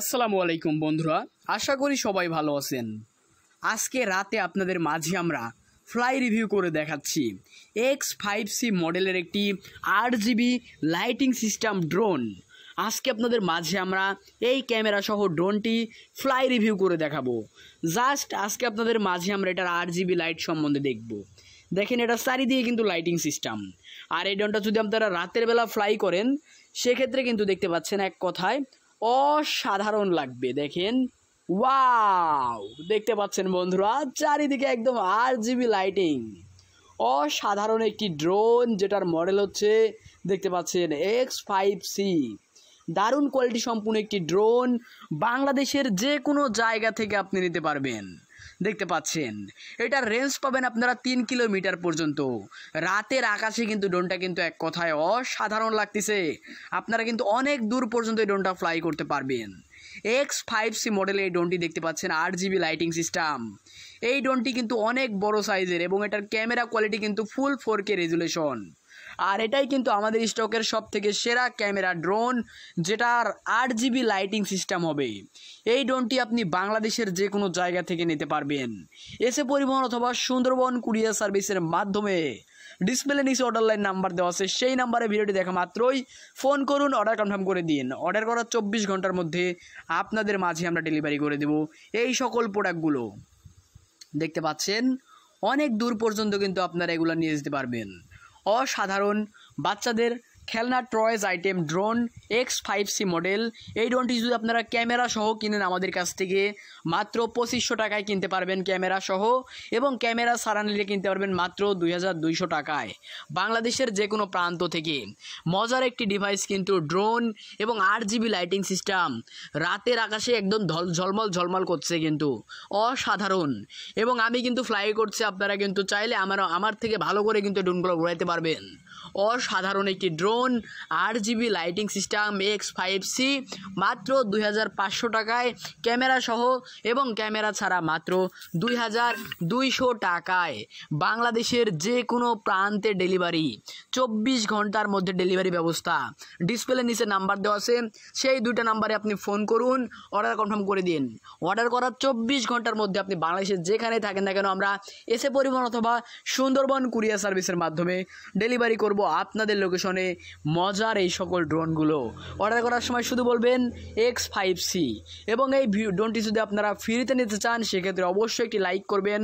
আসসালামু আলাইকুম বন্ধুরা আশা করি সবাই ভালো আছেন আজকে রাতে আপনাদের মাঝে আমরা ফ্লাই রিভিউ করে দেখাচ্ছি এক্স ফাইভ সি মডেলের একটি আট জিবি লাইটিং সিস্টেম ড্রোন আজকে আপনাদের মাঝে আমরা এই ক্যামেরা সহ ড্রোনটি ফ্লাই রিভিউ করে দেখাবো জাস্ট আজকে আপনাদের মাঝে আমরা এটার আট জিবি লাইট সম্বন্ধে দেখব দেখেন এটা চারিদিকে কিন্তু লাইটিং সিস্টেম আর এই ড্রোনটা যদি আপনারা রাতের বেলা ফ্লাই করেন সেক্ষেত্রে কিন্তু দেখতে পাচ্ছেন এক কথায় অসাধারণ লাগবে দেখেন ওয়াও দেখতে পাচ্ছেন বন্ধুরা চারিদিকে একদম আর জিবি লাইটিং অসাধারণ একটি ড্রোন যেটার মডেল হচ্ছে দেখতে পাচ্ছেন এক্স ফাইভ সি দারুণ কোয়ালিটি সম্পূর্ণ একটি ড্রোন বাংলাদেশের যে কোনো জায়গা থেকে আপনি নিতে পারবেন দেখতে পাচ্ছেন এটার রেঞ্জ পাবেন আপনারা তিন কিলোমিটার পর্যন্ত রাতের আকাশে কিন্তু ড্রোনটা কিন্তু এক কথায় অসাধারণ লাগতেছে আপনারা কিন্তু অনেক দূর পর্যন্ত এই ড্রোনটা ফ্লাই করতে পারবেন এক্স ফাইভ সি মডেল এই ড্রোনটি দেখতে পাচ্ছেন আট জিবি লাইটিং সিস্টেম এই ড্রোনটি কিন্তু অনেক বড় সাইজের এবং এটার ক্যামেরা কোয়ালিটি কিন্তু ফুল ফোর কে রেজুলেশন আর এটাই কিন্তু আমাদের স্টকের সব থেকে সেরা ক্যামেরা ড্রোন যেটার আট জিবি লাইটিং সিস্টেম হবে এই ড্রোনটি আপনি বাংলাদেশের যে কোনো জায়গা থেকে নিতে পারবেন এসে পরিবহন অথবা সুন্দরবন কুরিয়ার সার্ভিসের মাধ্যমে ডিসপ্লে নিচে অর্ডার লাইন নাম্বার দেওয়া আছে সেই নাম্বারে ভিডিওটি দেখা মাত্রই ফোন করুন অর্ডার কনফার্ম করে দিন অর্ডার করার চব্বিশ ঘন্টার মধ্যে আপনাদের মাঝে আমরা ডেলিভারি করে দেব এই সকল প্রোডাক্টগুলো দেখতে পাচ্ছেন অনেক দূর পর্যন্ত কিন্তু আপনারা এগুলো নিয়ে যেতে পারবেন অসাধারণ বাচ্চাদের খেলনা toys item drone X five C model এই ড্রোনটি যদি আপনারা ক্যামেরা সহ কিনেন আমাদের কাছ থেকে মাত্র পঁচিশশো টাকায় কিনতে পারবেন ক্যামেরা সহ এবং ক্যামেরা সারা নিলে কিনতে পারবেন মাত্র দুই টাকায় বাংলাদেশের যে কোনো প্রান্ত থেকে মজার একটি ডিভাইস কিন্তু ড্রোন এবং আট জিবি লাইটিং সিস্টেম রাতের আকাশে একদম ঝলমল ঝলমল করছে কিন্তু অসাধারণ এবং আমি কিন্তু ফ্লাই করছি আপনারা কিন্তু চাইলে আমার আমার থেকে ভালো করে কিন্তু ড্রোনগুলো ঘুরাইতে পারবেন অসাধারণ একটি ড্রোন ফোন আট GB lighting system X five C মাত্র দুই হাজার পাঁচশো টাকায় ক্যামেরা সহ এবং ক্যামেরা ছাড়া মাত্র দুই হাজার দুইশো টাকায় বাংলাদেশের যে কোনো প্রান্তে ডেলিভারি চব্বিশ ঘন্টার মধ্যে ডেলিভারি ব্যবস্থা ডিসপ্লে নিচে নাম্বার দেওয়া আছে সেই দুইটা নাম্বারে আপনি ফোন করুন অর্ডার কনফার্ম করে দিন অর্ডার করার চব্বিশ ঘন্টার মধ্যে আপনি বাংলাদেশের যেখানে থাকেন না কেন আমরা এসে পরিবহন অথবা সুন্দরবন কুরিয়ার সার্ভিসের মাধ্যমে ডেলিভারি করব আপনাদের লোকেশনে মজার এই সকল ড্রোনগুলো অর্ডার করার সময় শুধু বলবেন এক্স ফাইভ সি এবং এই ড্রোনটি যদি আপনারা ফ্রিতে নিতে চান সেক্ষেত্রে অবশ্যই একটি লাইক করবেন